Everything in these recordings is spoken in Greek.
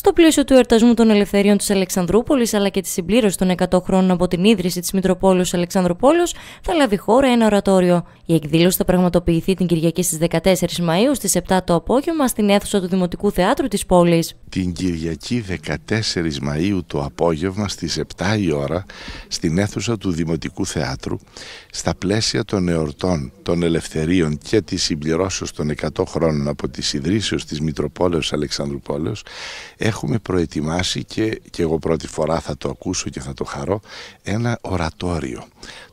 Στο πλαίσιο του εορτασμού των Ελευθερίων της Αλεξανδρούπολης αλλά και της συμπλήρωσης των 100 χρόνων από την ίδρυση της Μητροπόλεως Αλεξανδροπόλεω, θα λάβει χώρα ένα ορατόριο. Η εκδήλωση θα πραγματοποιηθεί την Κυριακή στις 14 Μαου στι 7 το απόγευμα στην αίθουσα του Δημοτικού Θεάτρου της πόλης. Την Κυριακή 14 Μαου το απόγευμα στις 7 η ώρα στην αίθουσα του Δημοτικού Θεάτρου, στα πλαίσια των εορτών των Ελευθερίων και της συμπληρώσεως των 100 χρόνων από τις ιδρύσεω της Μητροπόλεως Αλεξανδρουπόλεω, έχουμε προετοιμάσει και, και εγώ πρώτη φορά θα το ακούσω και θα το χαρώ ένα ορατόριο.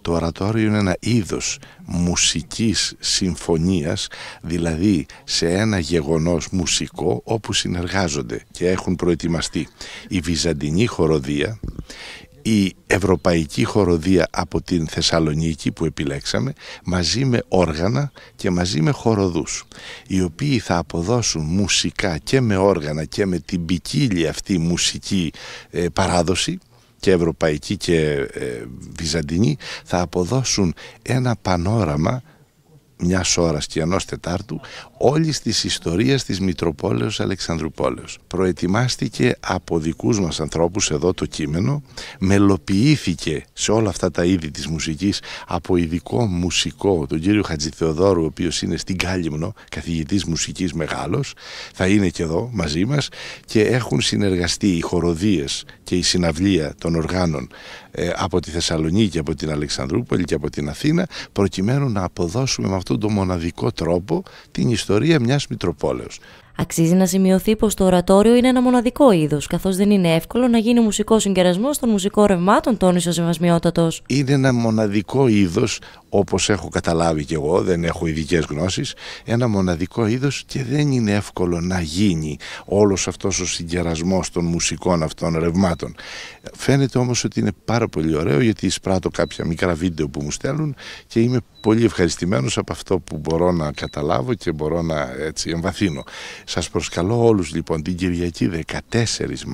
Το ορατόριο είναι ένα είδος μουσικής συμφωνίας δηλαδή σε ένα γεγονός μουσικό όπου συνεργάζονται και έχουν προετοιμαστεί η Βυζαντινή χοροδία η Ευρωπαϊκή Χοροδία από την Θεσσαλονίκη που επιλέξαμε μαζί με όργανα και μαζί με χοροδούς οι οποίοι θα αποδώσουν μουσικά και με όργανα και με την ποικίλη αυτή μουσική ε, παράδοση και ευρωπαϊκή και ε, βυζαντινή θα αποδώσουν ένα πανόραμα μιας ώρας και ενός Τετάρτου, Όλης της ιστορίας της Μητροπόλεως Αλεξανδρουπόλεως. Προετοιμάστηκε από δικούς μας ανθρώπους εδώ το κείμενο, μελοποιήθηκε σε όλα αυτά τα είδη της μουσικής από ειδικό μουσικό, τον κύριο Χατζηθεοδόρου, ο οποίος είναι στην Κάλυμνο, καθηγητής μουσικής μεγάλος, θα είναι και εδώ μαζί μας, και έχουν συνεργαστεί οι χοροδίες και η συναυλία των οργάνων ε, από τη Θεσσαλονίκη, από την Αλεξανδρούπολη και από την Αθήνα, προκειμένου να αποδώσουμε με αυτόν τον μοναδικό τρόπο την ιστορία ιστορία μιας Μητροπόλεως. Αξίζει να σημειωθεί πως το ορατόριο είναι ένα μοναδικό είδος, καθώς δεν είναι εύκολο να γίνει μουσικός συγκερασμός των μουσικών ρευμάτων, τόνισε ο Σεβασμιότατος. Είναι ένα μοναδικό είδος, όπως έχω καταλάβει κι εγώ, δεν έχω ειδικές γνώσεις. Ένα μοναδικό είδος και δεν είναι εύκολο να γίνει όλος αυτός ο συγκερασμός των μουσικών αυτών ρευμάτων. Φαίνεται όμως ότι είναι πάρα πολύ ωραίο γιατί εισπράττω κάποια μικρά βίντεο που μου στέλνουν και είμαι πολύ ευχαριστημένος από αυτό που μπορώ να καταλάβω και μπορώ να έτσι εμβαθύνω. Σας προσκαλώ όλους λοιπόν την Κυριακή 14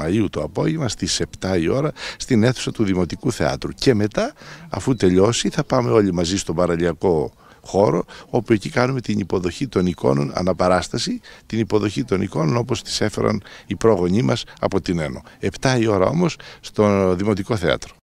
Μαΐου το απόγευμα στις 7 η ώρα στην αίθουσα του Δημοτικού Θεάτρου και μετά αφού τελειώσει θα πάμε όλοι μαζί στον παραλιακό χώρο όπου εκεί κάνουμε την υποδοχή των εικόνων αναπαράσταση, την υποδοχή των εικόνων όπως τις έφεραν οι πρόγονοί μας από την Ένω. 7 η ώρα όμως στο Δημοτικό Θέατρο.